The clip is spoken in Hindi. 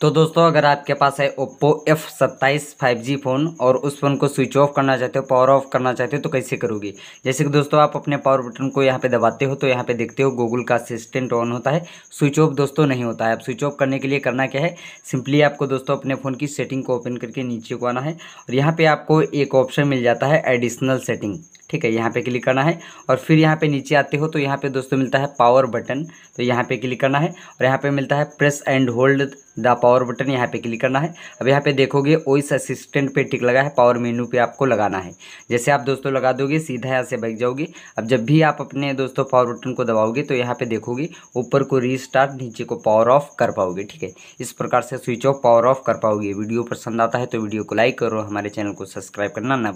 तो दोस्तों अगर आपके पास है ओप्पो एफ सत्ताईस फाइव जी फ़ोन और उस फ़ोन को स्विच ऑफ करना चाहते हो पावर ऑफ करना चाहते हो तो कैसे करोगे जैसे कि दोस्तों आप अपने पावर बटन को यहाँ पे दबाते हो तो यहाँ पे देखते हो गूगल का असिस्टेंट ऑन होता है स्विच ऑफ दोस्तों नहीं होता है आप स्विच ऑफ करने के लिए करना क्या है सिंपली आपको दोस्तों अपने फ़ोन की सेटिंग को ओपन करके नीचे को आना है और यहाँ पर आपको एक ऑप्शन मिल जाता है एडिशनल सेटिंग ठीक है यहाँ पे क्लिक करना है और फिर यहाँ पे नीचे आते हो तो यहाँ पे दोस्तों मिलता है पावर बटन तो यहाँ पे क्लिक करना है और यहाँ पे मिलता है press and hold the power button यहाँ पे क्लिक करना है अब यहाँ पे देखोगे ओइस असिस्टेंट पे टिक लगा है पावर मेनू पे आपको लगाना है जैसे आप दोस्तों लगा दोगे सीधा यहाँ से बैठ जाओगे अब जब भी आप अपने दोस्तों पावर बटन को दबाओगे तो यहाँ पे देखोगे ऊपर को रीस्टार्ट नीचे को पावर ऑफ कर पाओगे ठीक है इस प्रकार से स्विच ऑफ पावर ऑफ कर पाओगे वीडियो पसंद आता है तो वीडियो को लाइक करो हमारे चैनल को सब्सक्राइब करना ना